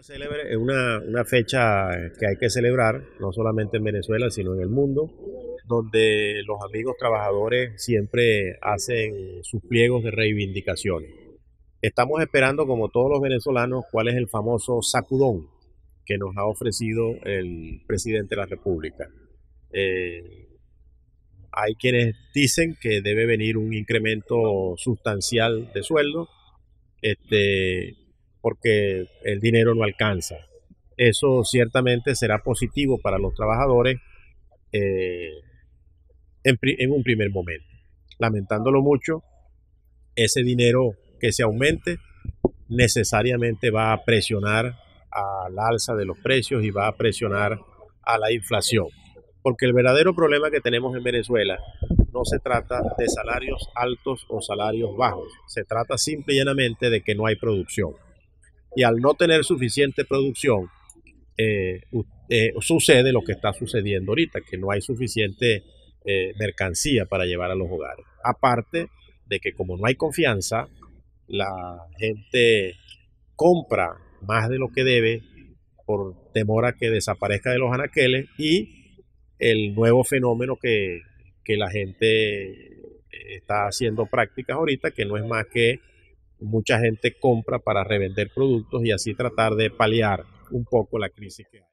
es eh, una, una, fecha eh, que hay que celebrar, no solamente en Venezuela, sino en el mundo, donde los amigos trabajadores siempre hacen sus pliegos de reivindicaciones. Estamos esperando, como todos los venezolanos, cuál es el famoso sacudón que nos ha ofrecido el presidente de la República. Eh, hay quienes dicen que debe venir un incremento sustancial de sueldo. Este, porque el dinero no alcanza. Eso ciertamente será positivo para los trabajadores eh, en, en un primer momento. Lamentándolo mucho, ese dinero que se aumente necesariamente va a presionar al alza de los precios y va a presionar a la inflación. Porque el verdadero problema que tenemos en Venezuela no se trata de salarios altos o salarios bajos, se trata simple y de que no hay producción y al no tener suficiente producción, eh, eh, sucede lo que está sucediendo ahorita, que no hay suficiente eh, mercancía para llevar a los hogares. Aparte de que como no hay confianza, la gente compra más de lo que debe por temor a que desaparezca de los anaqueles y el nuevo fenómeno que, que la gente está haciendo prácticas ahorita, que no es más que mucha gente compra para revender productos y así tratar de paliar un poco la crisis que hay.